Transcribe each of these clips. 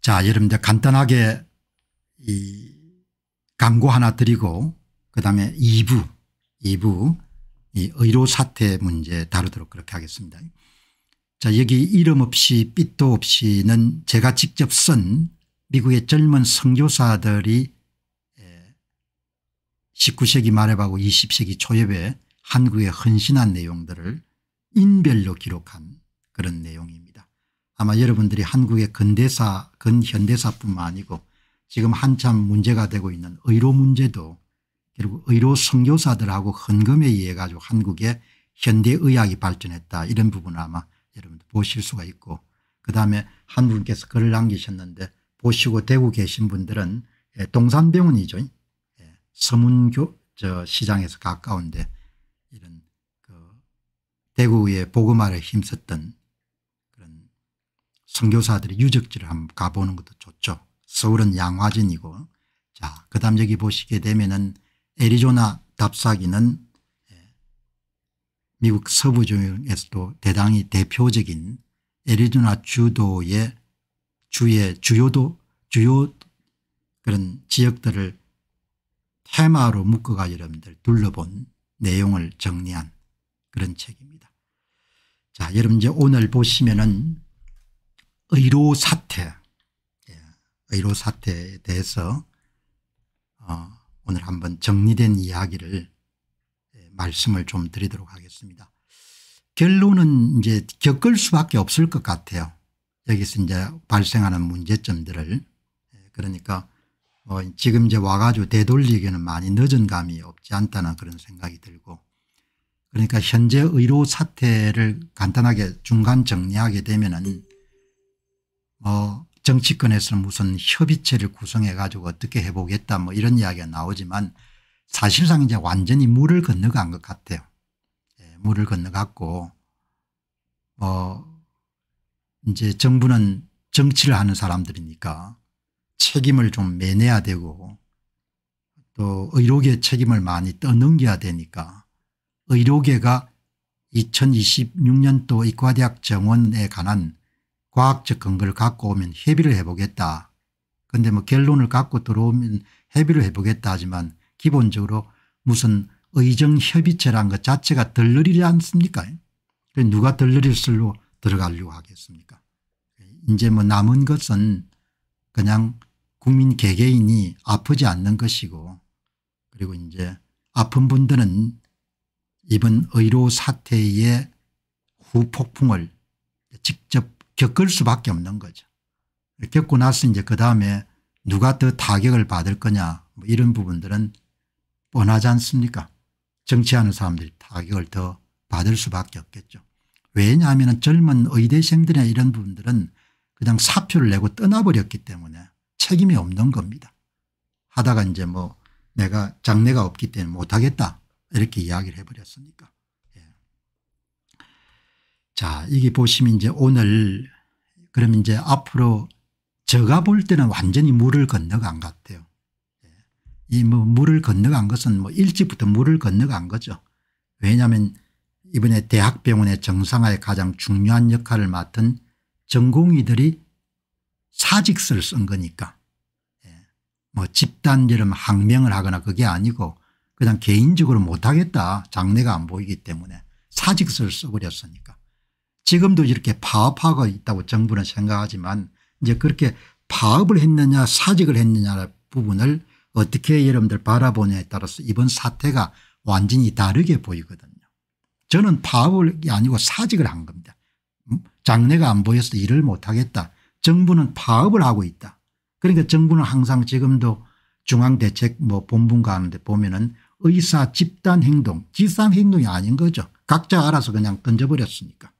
자 여러분들 간단하게 이 광고 하나 드리고 그다음에 2부 2부 이 의료 사태 문제 다루도록 그렇게 하겠습니다. 자 여기 이름 없이 빛도 없이는 제가 직접 쓴 미국의 젊은 선교사들이 19세기 예, 말에하고 20세기 초엽에 한국에 헌신한 내용들을 인별로 기록한 그런 내용입니다. 아마 여러분들이 한국의 근대사 근현대사뿐만 아니고 지금 한참 문제가 되고 있는 의료 문제도 결국 의료 선교사들하고 헌금에 의해 가지고 한국의 현대의학이 발전했다 이런 부분을 아마 여러분들 보실 수가 있고 그다음에 한 분께서 글을 남기셨는데 보시고 대구 계신 분들은 예, 동산병원이죠. 예, 서문교 저 시장에서 가까운데 이런 그 대구의 보그마를 힘썼던 선교사들이 유적지를 한번 가보는 것도 좋죠. 서울은 양화진이고 자 그다음 여기 보시게 되면은 애리조나 답사기는 예, 미국 서부 중에서도 대단히 대표적인 애리조나 주도의 주의 주요도 주요 그런 지역들을 테마로 묶어가 여러분들 둘러본 내용을 정리한 그런 책입니다. 자 여러분 이제 오늘 보시면은 의료 사태, 예, 의료 사태에 대해서 어, 오늘 한번 정리된 이야기를 예, 말씀을 좀 드리도록 하겠습니다. 결론은 이제 겪을 수밖에 없을 것 같아요. 여기서 이제 발생하는 문제점들을 예, 그러니까 뭐 지금 이제 와가지고 되돌리기는 많이 늦은 감이 없지 않다는 그런 생각이 들고 그러니까 현재 의료 사태를 간단하게 중간 정리하게 되면은 뭐 정치권에서는 무슨 협의체를 구성해 가지고 어떻게 해보겠다 뭐 이런 이야기가 나오지만 사실상 이제 완전히 물을 건너간 것 같아요. 예, 물을 건너갔고 뭐 이제 정부는 정치를 하는 사람들이니까 책임을 좀 매내야 되고 또 의료계 책임을 많이 떠넘겨야 되니까 의료계가 2026년도 의과대학 정원에 관한 과학적 근거를 갖고 오면 협의를 해보겠다. 근데 뭐 결론을 갖고 들어오면 협의를 해보겠다 하지만 기본적으로 무슨 의정협의체란 것 자체가 덜느리지 않습니까 누가 덜느릴수로 들어가려고 하겠습니까 이제 뭐 남은 것은 그냥 국민 개개인이 아프지 않는 것이고 그리고 이제 아픈 분들은 이번 의료 사태의 후폭풍을 직접 겪을 수밖에 없는 거죠. 겪고 나서 이제 그 다음에 누가 더 타격을 받을 거냐 뭐 이런 부분들은 뻔하지 않습니까 정치하는 사람들이 타격을 더 받을 수밖에 없겠죠. 왜냐하면 젊은 의대생들이나 이런 분들은 그냥 사표를 내고 떠나버렸기 때문에 책임이 없는 겁니다. 하다가 이제 뭐 내가 장래가 없기 때문에 못하겠다 이렇게 이야기를 해버렸으니까. 자, 이게 보시면 이제 오늘 그럼 이제 앞으로 제가 볼 때는 완전히 물을 건너간 것 같아요. 예. 이뭐 물을 건너간 것은 뭐 일찍부터 물을 건너간 거죠. 왜냐하면 이번에 대학병원의 정상화에 가장 중요한 역할을 맡은 전공의들이 사직서를 쓴 거니까 예. 뭐 집단 이름 항명을 하거나 그게 아니고 그냥 개인적으로 못하겠다 장래가 안 보이기 때문에 사직서를 써버렸으니까. 지금도 이렇게 파업하고 있다고 정부는 생각하지만 이제 그렇게 파업을 했느냐 사직을 했느냐 부분을 어떻게 여러분들 바라보냐에 따라서 이번 사태가 완전히 다르게 보이거든요. 저는 파업이 아니고 사직을 한 겁니다. 음? 장래가 안 보여서 일을 못하겠다. 정부는 파업을 하고 있다. 그러니까 정부는 항상 지금도 중앙대책 뭐본부가 하는데 보면은 의사 집단행동, 집단행동이 아닌 거죠. 각자 알아서 그냥 던져버렸으니까.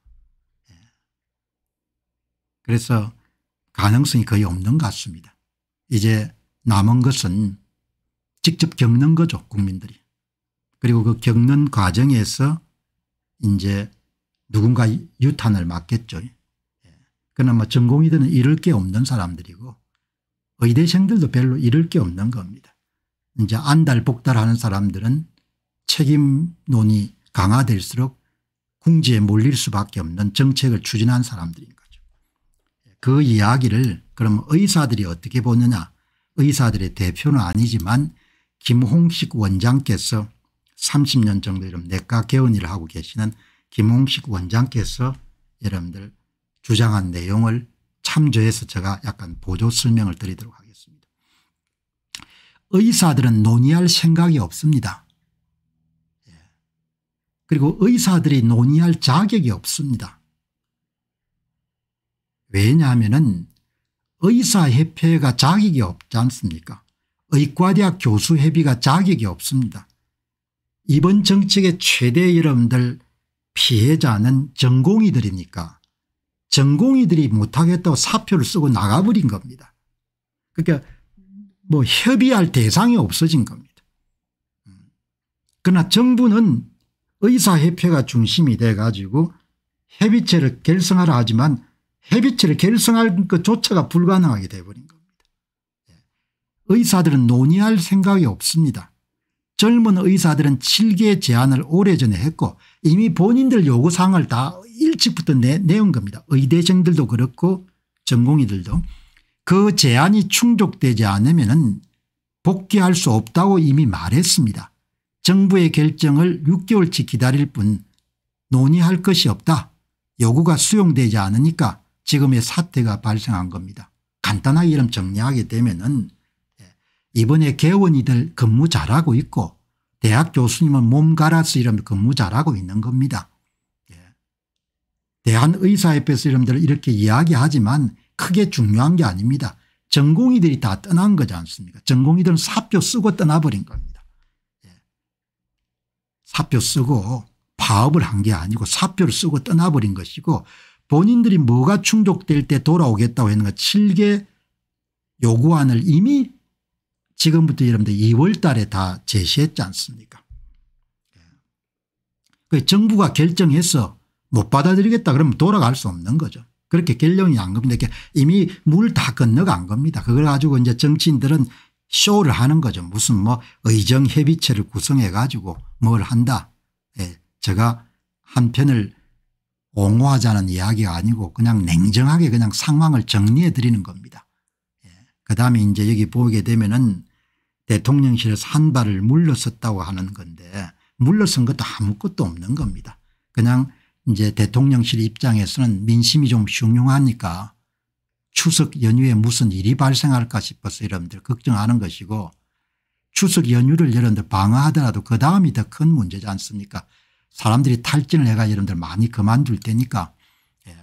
그래서 가능성이 거의 없는 것 같습니다. 이제 남은 것은 직접 겪는 거죠 국민들이. 그리고 그 겪는 과정에서 이제 누군가 유탄을 맞겠죠. 예. 그나마 전공이들은 잃을 게 없는 사람들이고 의대생들도 별로 잃을 게 없는 겁니다. 이제 안달복달하는 사람들은 책임론이 강화될수록 궁지에 몰릴 수밖에 없는 정책을 추진한 사람들인 그 이야기를 그럼 의사들이 어떻게 보느냐 의사들의 대표는 아니지만 김홍식 원장께서 30년 정도 이런 내과 개원일을 하고 계시는 김홍식 원장께서 여러분들 주장한 내용을 참조해서 제가 약간 보조 설명을 드리도록 하겠습니다. 의사들은 논의할 생각이 없습니다. 예. 그리고 의사들이 논의할 자격이 없습니다. 왜냐하면 의사협회가 자격이 없지 않습니까 의과대학 교수협의가 자격이 없습니다. 이번 정책의 최대 여러분들 피해자는 전공의들입니까 전공의들이 못하겠다고 사표를 쓰고 나가버린 겁니다. 그러니까 뭐 협의할 대상이 없어진 겁니다. 그러나 정부는 의사협회가 중심이 돼 가지고 협의체를 결성하라 하지만 해비치를 결성할 것조차가 불가능하게 되어버린 겁니다. 예. 의사들은 논의할 생각이 없습니다. 젊은 의사들은 7개 의 제안을 오래전에 했고 이미 본인들 요구사항을 다 일찍부터 내, 내온 겁니다. 의대생들도 그렇고 전공의들도 그 제안이 충족되지 않으면 복귀할 수 없다고 이미 말했습니다. 정부의 결정을 6개월치 기다릴 뿐 논의할 것이 없다. 요구가 수용되지 않으니까 지금의 사태가 발생한 겁니다. 간단하게 이름 정리하게 되면은 예, 이번에 개원이들 근무 잘하고 있고 대학 교수님은 몸 갈아서 이러 근무 잘하고 있는 겁니다. 예. 대한의사협회에서 이름들 이렇게 이야기하지만 크게 중요한 게 아닙니다. 전공의들이 다 떠난 거지 않습니까 전공의들은 사표 쓰고 떠나버린 겁니다. 예. 사표 쓰고 파업을 한 게 아니고 사표를 쓰고 떠나버린 것이고 본인들이 뭐가 충족될 때 돌아오겠다고 했는가 7개 요구안을 이미 지금부터 여러분들 2월 달에 다 제시했지 않습니까 그 정부가 결정해서 못 받아들이겠다 그러면 돌아갈 수 없는 거죠. 그렇게 결론이안 겁니다. 이렇게 이미 물 다 건너간 겁니다. 그걸 가지고 이제 정치인들은 쇼를 하는 거죠. 무슨 뭐 의정협의체를 구성해 가지고 뭘 한다. 예. 제가 한 편을 옹호하자는 이야기가 아니고 그냥 냉정하게 그냥 상황을 정리해 드리는 겁니다. 예. 그 다음에 이제 여기 보게 되면은 대통령실에서 한 발을 물러섰다고 하는 건데 물러선 것도 아무것도 없는 겁니다. 그냥 이제 대통령실 입장에서는 민심이 좀 흉흉하니까 추석 연휴에 무슨 일이 발생할까 싶어서 여러분들 걱정하는 것이고 추석 연휴를 여러분들 방어하더라도 그 다음이 더 큰 문제지 않습니까 사람들이 탈진을 해가 여러분들 많이 그만둘 테니까 예.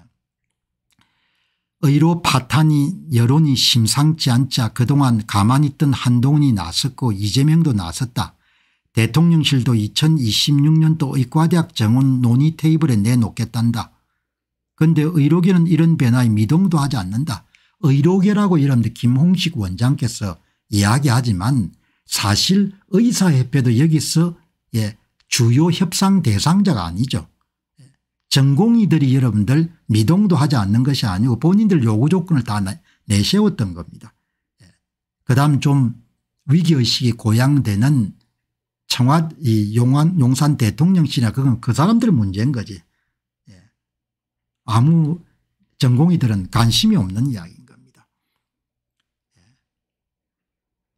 의로 파탄이 여론이 심상치 않자 그동안 가만히 있던 한동훈이 나섰고 이재명도 나섰다. 대통령실도 2026년도 의과대학 정원 논의 테이블에 내놓겠단다. 그런데 의료계는 이런 변화에 미동도 하지 않는다. 의료계라고 여러분들 김홍식 원장께서 이야기하지만 사실 의사협회도 여기서 예, 주요 협상 대상자가 아니죠. 전공의들이 여러분들 미동도 하지 않는 것이 아니고 본인들 요구 조건을 다 내세웠던 겁니다. 예. 그 다음 좀 위기의식이 고양되는 청와 이 용안 용산 대통령실이나 그건 그 사람들 문제인 거지. 예. 아무 전공의들은 관심이 없는 이야기인 겁니다. 예.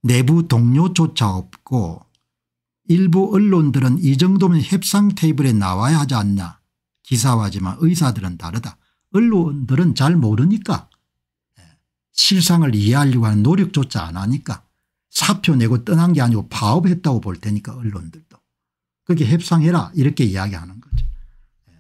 내부 동료조차 없고 일부 언론들은 이 정도면 협상 테이블에 나와야 하지 않냐 기사화지만 의사들은 다르다. 언론들은 잘 모르니까 예. 실상을 이해하려고 하는 노력조차 안 하니까 사표 내고 떠난 게 아니고 파업했다고 볼 테니까 언론들도. 그게 협상해라 이렇게 이야기하는 거죠. 예.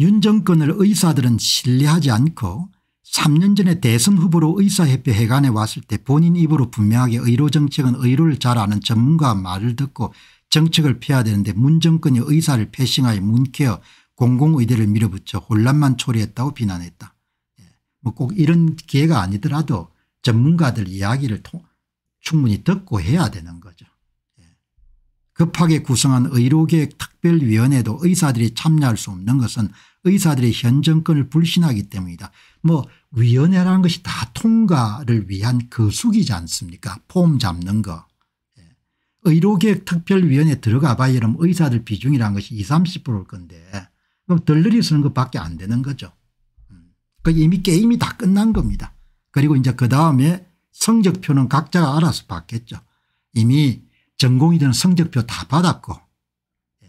윤 정권을 의사들은 신뢰하지 않고 3년 전에 대선 후보로 의사협회 회관에 왔을 때 본인 입으로 분명하게 의료정책은 의료를 잘 아는 전문가 말을 듣고 정책을 피해야 되는데 문정권이 의사를 패싱하여 문케어 공공의대를 밀어붙여 혼란만 초래했다고 비난했다. 예, 뭐꼭 이런 기회가 아니더라도 전문가들 이야기를 충분히 듣고 해야 되는 거죠. 예. 급하게 구성한 의료계획특별위원회도 의사들이 참여할 수 없는 것은 의사들이 현 정권을 불신하기 때문이다. 뭐 위원회라는 것이 다 통과를 위한 거수기지 그 않습니까 폼 잡는 거. 예. 의료계획 특별위원회 들어가 봐야 이러 의사들 비중이라는 것이 20 30%일 건데 그럼 덜러리 쓰는 것밖에 안 되는 거죠. 음. 그 이미 게임이 다 끝난 겁니다. 그리고 이제 그 다음에 성적표는 각자가 알아서 받겠죠. 이미 전공이 되는 성적표 다 받았고 예.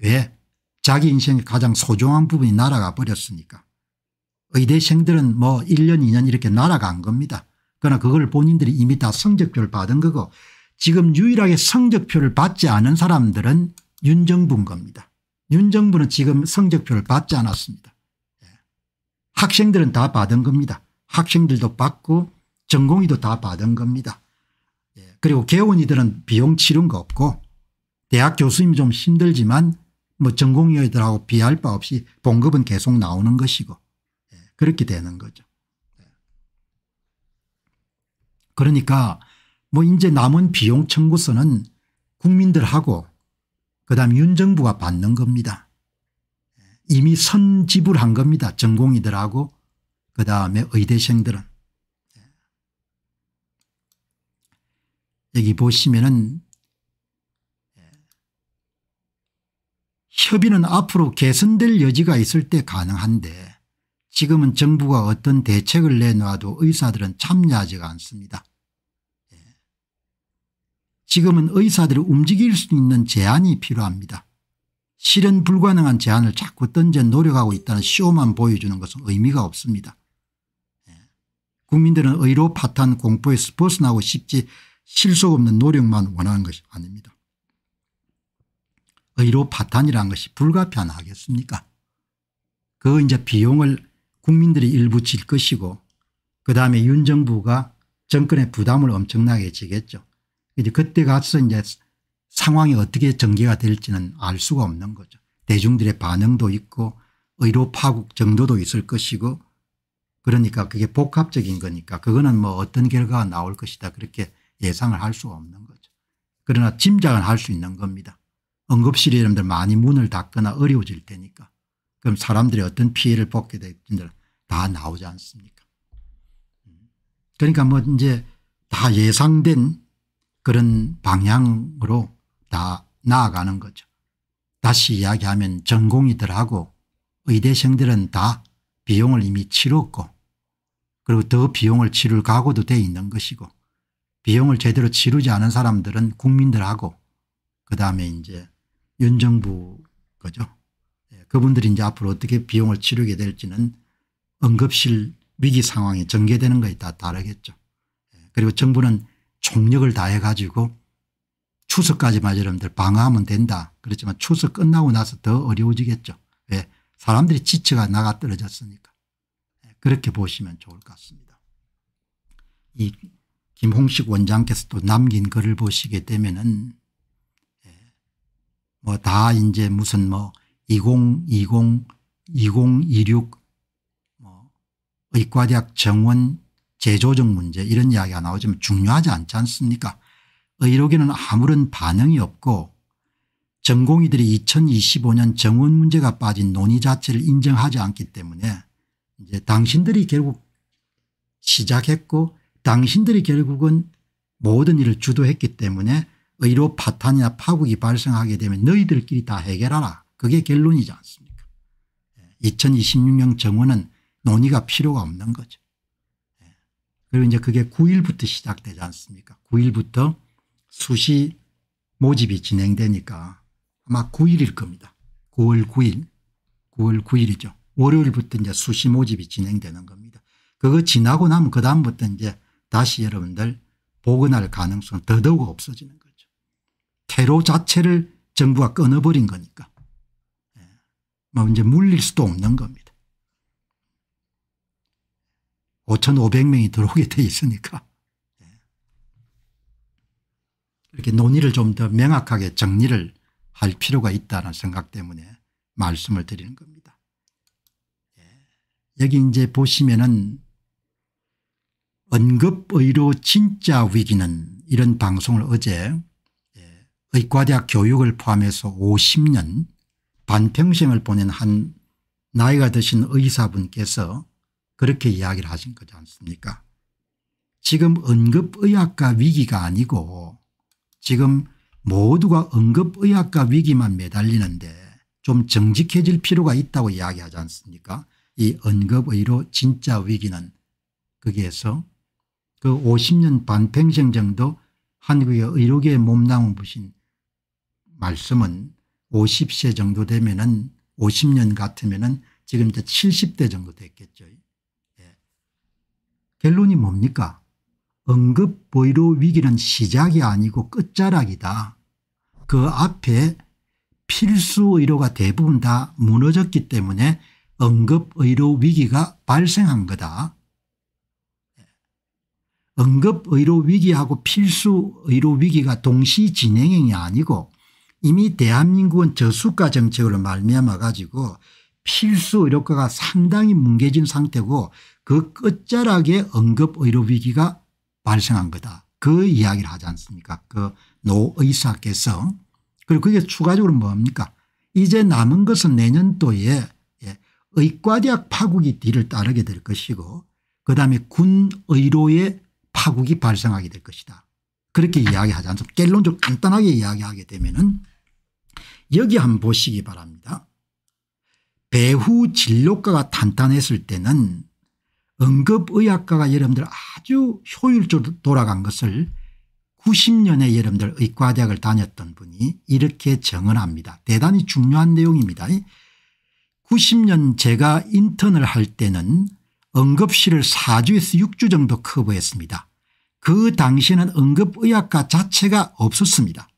왜 자기 인생의 가장 소중한 부분이 날아가 버렸으니까 의대생들은 뭐 1년 2년 이렇게 날아간 겁니다. 그러나 그걸 본인들이 이미 다 성적표를 받은 거고 지금 유일하게 성적표를 받지 않은 사람들은 윤정부인 겁니다. 윤정부는 지금 성적표를 받지 않았습니다. 예. 학생들은 다 받은 겁니다. 학생들도 받고 전공의도 다 받은 겁니다. 예. 그리고 개원이들은 비용 치른 거 없고 대학 교수님 이좀 힘들지만 뭐 전공의들하고 비할 바 없이 봉급은 계속 나오는 것이고 그렇게 되는 거죠. 그러니까 뭐 이제 남은 비용 청구서는 국민들하고 그다음 윤 정부가 받는 겁니다. 이미 선 지불한 겁니다. 전공이들하고 그다음에 의대생들은. 여기 보시면은 협의는 앞으로 개선될 여지가 있을 때 가능한데 지금은 정부가 어떤 대책을 내놔도 의사들은 참여하지가 않습니다. 예. 지금은 의사들이 움직일 수 있는 제한이 필요합니다. 실현 불가능한 제한을 자꾸 던져 노력하고 있다는 쇼만 보여주는 것은 의미가 없습니다. 예. 국민들은 의로 파탄 공포에서 벗어나고 싶지 실속 없는 노력만 원하는 것이 아닙니다. 의로 파탄이라는 것이 불가피 하겠습니까? 그 이제 비용을 국민들이 일부 질 것이고 그다음에 윤 정부가 정권의 부담을 엄청나게 지겠죠. 이제 그때 가서 이제 상황이 어떻게 전개가 될지는 알 수가 없는 거죠. 대중들의 반응도 있고 의료 파국 정도도 있을 것이고 그러니까 그게 복합적인 거니까 그거는 뭐 어떤 결과가 나올 것이다 그렇게 예상을 할 수가 없는 거죠. 그러나 짐작은 할 수 있는 겁니다. 응급실이 여러 많이 문을 닫거나 어려워질 테니까 그럼 사람들이 어떤 피해를 받게 될지들 다 나오지 않습니까? 그러니까 뭐 이제 다 예상된 그런 방향으로 다 나아가는 거죠. 다시 이야기하면 전공이들하고 의대생들은 다 비용을 이미 치렀고 그리고 더 비용을 치를 각오도 돼 있는 것이고 비용을 제대로 치르지 않은 사람들은 국민들하고 그다음에 이제 윤정부 거죠. 그분들이 이제 앞으로 어떻게 비용을 치르게 될지는 응급실 위기 상황이 전개되는 것이다 다르겠죠. 예, 그리고 정부는 총력을 다해 가지고 추석까지만 여러분들 방어하면 된다. 그렇지만 추석 끝나고 나서 더 어려워지겠죠. 왜? 예, 사람들이 지체가 나가 떨어졌으니까. 예, 그렇게 보시면 좋을 것 같습니다. 이 김홍식 원장께서 또 남긴 글을 보시게 되면은 뭐 다 이제 무슨 뭐 2020, 2026, 뭐 의과대학 정원 재조정 문제 이런 이야기가 나오지만 중요하지 않지 않습니까? 의료계는 아무런 반응이 없고 전공의들이 2025년 정원 문제가 빠진 논의 자체를 인정하지 않기 때문에 이제 당신들이 결국 시작했고 당신들이 결국은 모든 일을 주도했기 때문에 의료 파탄이나 파국이 발생하게 되면 너희들끼리 다 해결하라. 그게 결론이지 않습니까 2026년 예, 정원은 논의가 필요가 없는 거죠. 예, 그리고 이제 그게 9일부터 시작되지 않습니까 9일부터 수시 모집이 진행되니까 아마 9일일 겁니다. 9월 9일 9월 9일이죠. 월요일부터 이제 수시 모집이 진행되는 겁니다. 그거 지나고 나면 그다음부터 이제 다시 여러분들 복원할 가능성은 더더욱 없어지는 거죠. 테러 자체를 정부가 끊어버린 거니까. 뭐 이제 물릴 수도 없는 겁니다. 5,500명이 들어오게 돼 있으니까 이렇게 논의를 좀 더 명확하게 정리를 할 필요가 있다는 생각 때문에 말씀을 드리는 겁니다. 예. 여기 이제 보시면은 언급의료 진짜 위기는 이런 방송을 어제 예, 의과대학 교육을 포함해서 50년 반평생을 보낸 한 나이가 드신 의사분께서 그렇게 이야기를 하신 거지 않습니까 지금 응급의학과 위기가 아니고 지금 모두가 응급의학과 위기만 매달리는데 좀 정직해질 필요가 있다고 이야기하지 않습니까 이 응급의료 진짜 위기는 거기에서 그 50년 반평생 정도 한국의 의료계에 몸담은 부신 말씀은 50세 정도 되면은 50년 같으면은 지금 이제 70대 정도 됐겠죠. 예. 결론이 뭡니까? 응급 보이로 위기는 시작이 아니고 끝자락이다. 그 앞에 필수 의료가 대부분 다 무너졌기 때문에 응급의료 위기가 발생한 거다. 예. 응급의료 위기하고 필수의료 위기가 동시 진행이 아니고 이미 대한민국은 저수가 정책으로 말미암아 가지고 필수 의료과가 상당히 뭉개진 상태고 그 끝자락에 응급 의료 위기가 발생한 거다. 그 이야기를 하지 않습니까 그 노의사 개성 그리고 그게 추가적으로 뭡니까 이제 남은 것은 내년도에 예, 의과대학 파국이 뒤를 따르게 될 것이고 그다음에 군의료의 파국이 발생하게 될 것이다. 그렇게 이야기하지 않습니까 갤론적으로 간단하게 이야기하게 되면 은 여기 한번 보시기 바랍니다. 배후 진료과가 탄탄했을 때는 응급의학과가 여러분들 아주 효율적으로 돌아간 것을 90년에 여러분들 의과대학을 다녔던 분이 이렇게 증언합니다 대단히 중요한 내용입니다. 90년 제가 인턴을 할 때는 응급실을 4주에서 6주 정도 커버했습니다. 그 당시에는 응급의학과 자체가 없었습니다.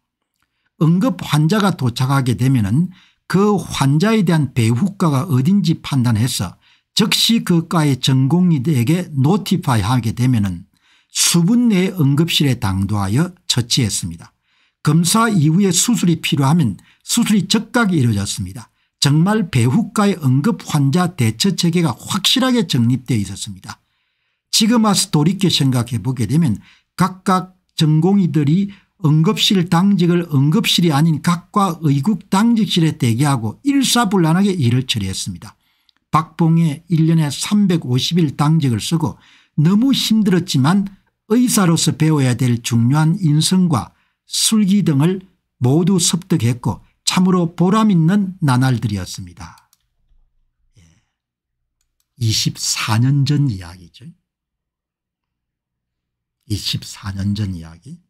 응급 환자가 도착하게 되면 은그 환자에 대한 배후과가 어딘지 판단해서 즉시 그 과의 전공의에게 들 노티파이 하게 되면 은 수분 내에 응급실에 당도하여 처치했습니다. 검사 이후에 수술이 필요하면 수술이 즉각 이루어졌습니다. 정말 배후과의 응급 환자 대처 체계가 확실하게 정립되어 있었습니다. 지금 와서 돌이켜 생각해 보게 되면 각각 전공의들이 응급실 당직을 응급실이 아닌 각과 의국 당직실에 대기하고 일사불란하게 일을 처리했습니다. 박봉에 1년에 350일 당직을 쓰고 너무 힘들었지만 의사로서 배워야 될 중요한 인성과 술기 등을 모두 습득했고 참으로 보람 있는 나날들이었습니다. 24년 예. 전 이야기죠. 24년 전 이야기.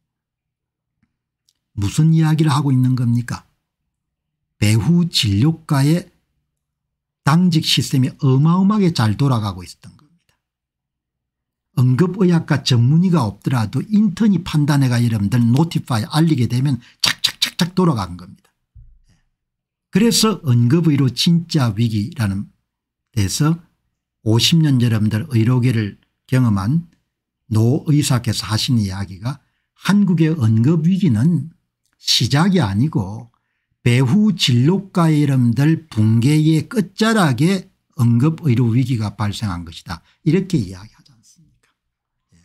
무슨 이야기를 하고 있는 겁니까? 배후 진료과의 당직 시스템이 어마어마하게 잘 돌아가고 있었던 겁니다. 응급의학과 전문의가 없더라도 인턴이 판단해가 여러분들 노티파이 알리게 되면 착착착착 돌아간 겁니다. 그래서 응급의료 진짜 위기라는 데서 50년 여러분들 의료계를 경험한 노의사께서 하신 이야기가 한국의 응급위기는 시작이 아니고 배후 진로가 이름들 붕괴의 끝자락에 응급의료 위기가 발생한 것이다 이렇게 이야기하지 않습니까 예.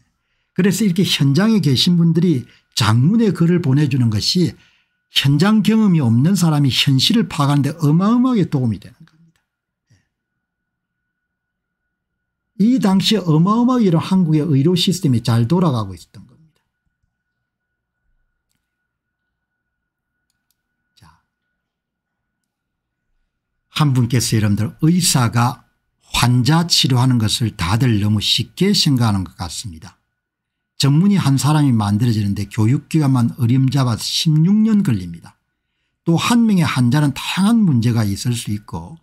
그래서 이렇게 현장에 계신 분들이 장문의 글을 보내주는 것이 현장 경험이 없는 사람이 현실을 파악하는데 어마어마하게 도움이 되는 겁니다. 예. 이당시 어마어마하게 이런 한국의 의료 시스템이 잘 돌아가고 있었던 거한 분께서 여러분들 의사가 환자 치료하는 것을 다들 너무 쉽게 생각하는 것 같습니다. 전문의 한 사람이 만들어지는데 교육기관만 어림잡아서 16년 걸립니다. 또 한 명의 환자는 다양한 문제가 있을 수 있고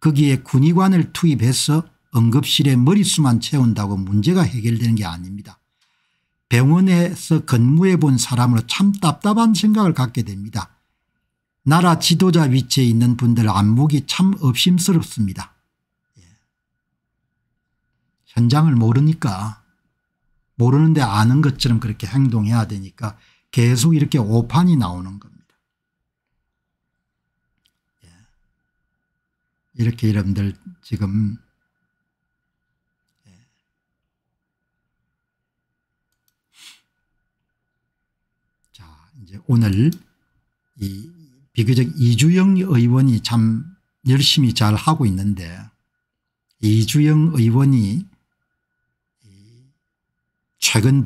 거기에 군의관을 투입해서 응급실에 머릿수만 채운다고 문제가 해결되는 게 아닙니다. 병원에서 근무해 본 사람으로 참 답답한 생각을 갖게 됩니다. 나라 지도자 위치에 있는 분들 안목이 참 업심스럽습니다. 예. 현장을 모르니까 모르는데 아는 것처럼 그렇게 행동해야 되니까 계속 이렇게 오판이 나오는 겁니다. 예. 이렇게 여러분들 지금 예. 자 이제 오늘 이 비교적 이주영 의원이 참 열심히 잘 하고 있는데 이주영 의원이 최근